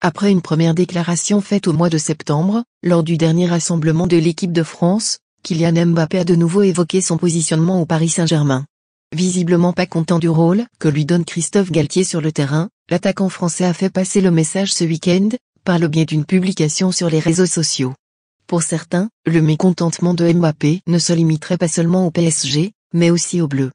Après une première déclaration faite au mois de septembre, lors du dernier rassemblement de l'équipe de France, Kylian Mbappé a de nouveau évoqué son positionnement au Paris Saint-Germain. Visiblement pas content du rôle que lui donne Christophe Galtier sur le terrain, l'attaquant français a fait passer le message ce week-end, par le biais d'une publication sur les réseaux sociaux. Pour certains, le mécontentement de Mbappé ne se limiterait pas seulement au PSG, mais aussi au bleu.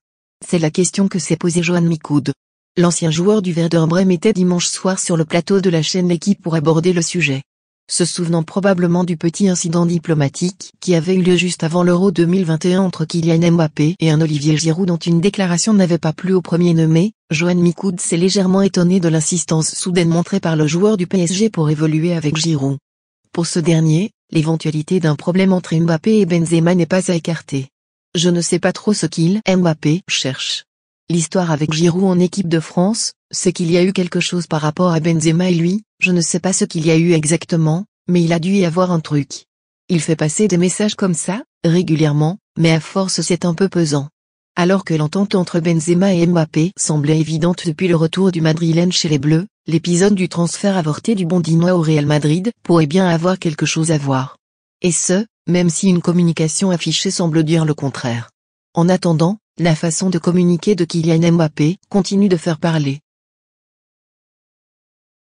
C'est la question que s'est posée Johan Mikoud. L'ancien joueur du Werder Brême était dimanche soir sur le plateau de la chaîne L'équipe pour aborder le sujet. Se souvenant probablement du petit incident diplomatique qui avait eu lieu juste avant l'Euro 2021 entre Kylian Mbappé et un Olivier Giroud dont une déclaration n'avait pas plu au premier nommé, Johan Mikoud s'est légèrement étonné de l'insistance soudaine montrée par le joueur du PSG pour évoluer avec Giroud. Pour ce dernier, l'éventualité d'un problème entre Mbappé et Benzema n'est pas à écarter. Je ne sais pas trop ce qu'il Mbappé cherche. L'histoire avec Giroud en équipe de France, c'est qu'il y a eu quelque chose par rapport à Benzema et lui, je ne sais pas ce qu'il y a eu exactement, mais il a dû y avoir un truc. Il fait passer des messages comme ça, régulièrement, mais à force c'est un peu pesant. Alors que l'entente entre Benzema et Mbappé semblait évidente depuis le retour du Madrilène chez les Bleus, l'épisode du transfert avorté du Bondinois au Real Madrid pourrait bien avoir quelque chose à voir. Et ce, même si une communication affichée semble dire le contraire. En attendant, la façon de communiquer de Kylian Mbappé continue de faire parler.